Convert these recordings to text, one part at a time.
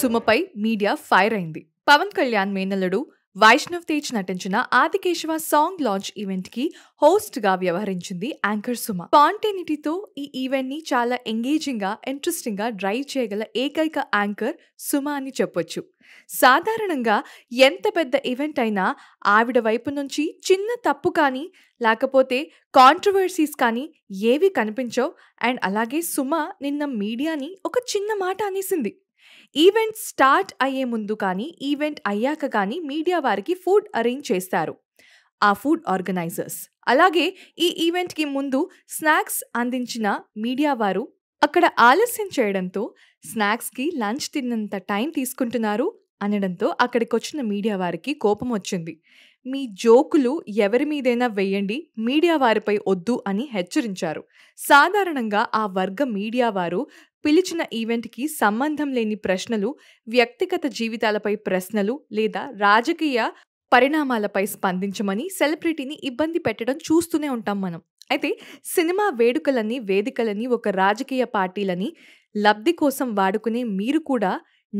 సుమపై media fire అయింది పవన్ కళ్యాణ్ మేనల్లుడు వైష్ణవ్ తేజ్ నటించిన ఆదికేశవ సాంగ్ లాంచ్ ఈవెంట్ కి హోస్ట్ గా వ్యవహరించింది యాంకర్ సుమ స్పాంటేనిటీతో ఈ ఈవెంట్ ని చాలా ఎంగేజింగ్ గా ఇంట్రెస్టింగ్ గా డ్రైవ్ చేయగల ఏకైక యాంకర్ సుమ అని చెప్పొచ్చు సాధారణంగా ఎంత పెద్ద ఈవెంట్ అయినా ఆవిడ వైపు నుంచి చిన్న తప్పు కానీ లేకపోతే కాంట్రవర్సీస్ కానీ ఏవి కనిపించవు అండ్ అలాగే సుమ నిన్న మీడియాని ఒక చిన్న మాట అనేసింది ఈవెంట్ స్టార్ట్ అయ్యే ముందు కానీ ఈవెంట్ అయ్యాక కానీ మీడియా వారికి ఫుడ్ అరేంజ్ చేస్తారు ఆ ఫుడ్ ఆర్గనైజర్స్ అలాగే ఈ ఈవెంట్కి ముందు స్నాక్స్ అందించిన మీడియా వారు అక్కడ ఆలస్యం చేయడంతో స్నాక్స్కి లంచ్ తిన్నంత టైం తీసుకుంటున్నారు అనడంతో అక్కడికి వచ్చిన మీడియా వారికి కోపం వచ్చింది మీ జోకులు ఎవరి మీదైనా వేయండి మీడియా వారిపై వద్దు అని హెచ్చరించారు సాధారణంగా ఆ వర్గ మీడియా వారు పిలిచిన ఈవెంట్కి సంబంధం లేని ప్రశ్నలు వ్యక్తిగత జీవితాలపై ప్రశ్నలు లేదా రాజకీయ పరిణామాలపై స్పందించమని సెలబ్రిటీని ఇబ్బంది పెట్టడం చూస్తూనే ఉంటాం మనం అయితే సినిమా వేడుకలని వేదికలని ఒక రాజకీయ పార్టీలని లబ్ధి కోసం వాడుకునే మీరు కూడా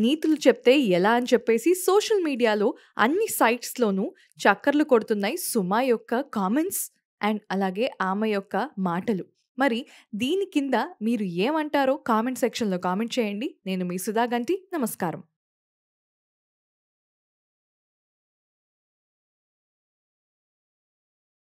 నీతులు చెప్తే ఎలా అని చెప్పేసి సోషల్ మీడియాలో అన్ని సైట్స్లోనూ చక్కర్లు కొడుతున్నాయి సుమా యొక్క కామెంట్స్ అండ్ అలాగే ఆమె యొక్క మాటలు మరి దీని కింద మీరు ఏమంటారో కామెంట్ సెక్షన్లో కామెంట్ చేయండి నేను మీ సుధాగంటి నమస్కారం